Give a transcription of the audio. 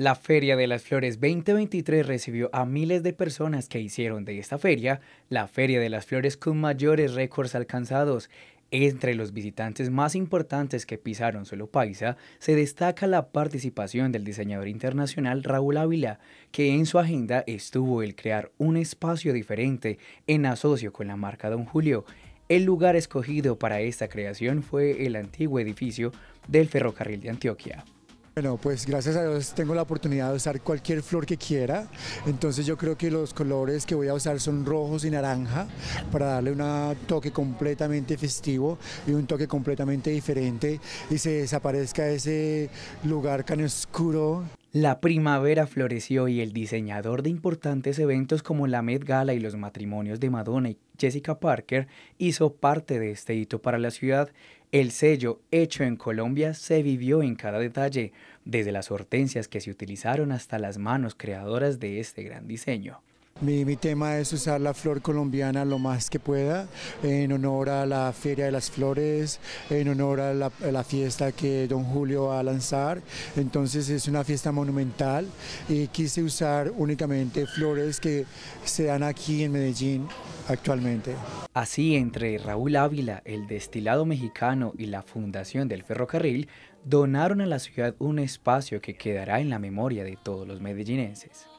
La Feria de las Flores 2023 recibió a miles de personas que hicieron de esta feria la Feria de las Flores con mayores récords alcanzados. Entre los visitantes más importantes que pisaron suelo paisa se destaca la participación del diseñador internacional Raúl Ávila, que en su agenda estuvo el crear un espacio diferente en asocio con la marca Don Julio. El lugar escogido para esta creación fue el antiguo edificio del ferrocarril de Antioquia. Bueno, pues gracias a Dios tengo la oportunidad de usar cualquier flor que quiera, entonces yo creo que los colores que voy a usar son rojos y naranja para darle un toque completamente festivo y un toque completamente diferente y se desaparezca ese lugar tan oscuro. La primavera floreció y el diseñador de importantes eventos como la Met Gala y los matrimonios de Madonna y Jessica Parker hizo parte de este hito para la ciudad el sello hecho en Colombia se vivió en cada detalle, desde las hortensias que se utilizaron hasta las manos creadoras de este gran diseño. Mi, tema es usar la flor colombiana lo más que pueda, en honor a la Feria de las Flores, en honor a la, a la, fiesta que Don Julio va a lanzar. Entonces es una fiesta monumental y quise usar únicamente flores que se dan aquí en Medellín actualmente. Así, entre Raúl Ávila, el destilado mexicano y la Fundación del Ferrocarril, donaron a la ciudad un espacio que quedará en la memoria de todos los medellinenses.